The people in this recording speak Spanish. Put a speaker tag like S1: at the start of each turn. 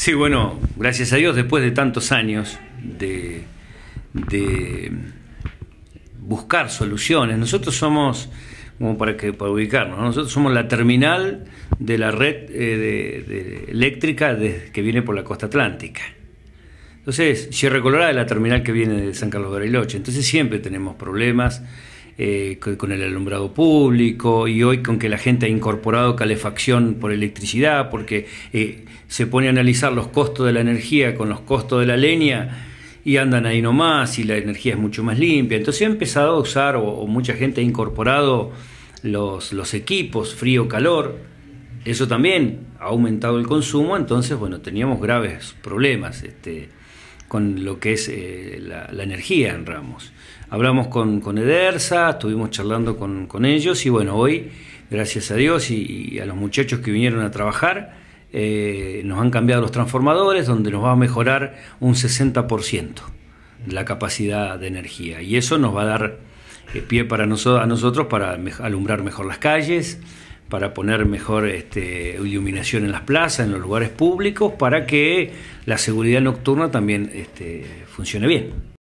S1: Sí, bueno, gracias a Dios, después de tantos años de, de buscar soluciones, nosotros somos, como para, que, para ubicarnos, nosotros somos la terminal de la red eh, de, eléctrica que viene por la costa atlántica. Entonces, Sierra Colorada es la terminal que viene de San Carlos de Bariloche. Entonces siempre tenemos problemas eh, con el alumbrado público y hoy con que la gente ha incorporado calefacción por electricidad, porque eh, se pone a analizar los costos de la energía con los costos de la leña y andan ahí nomás y la energía es mucho más limpia. Entonces ha empezado a usar o, mucha gente ha incorporado los, los equipos frío-calor. Eso también ha aumentado el consumo, entonces bueno, teníamos graves problemas. Este, con lo que es eh, la, energía en Ramos. Hablamos con, con Edersa, estuvimos charlando con, ellos y bueno, hoy, gracias a Dios y, a los muchachos que vinieron a trabajar, eh, nos han cambiado los transformadores donde nos va a mejorar un 60% la capacidad de energía y eso nos va a dar eh, pie para a nosotros para alumbrar mejor las calles, para poner mejor este, iluminación en las plazas, en los lugares públicos, para que la seguridad nocturna también este, funcione bien.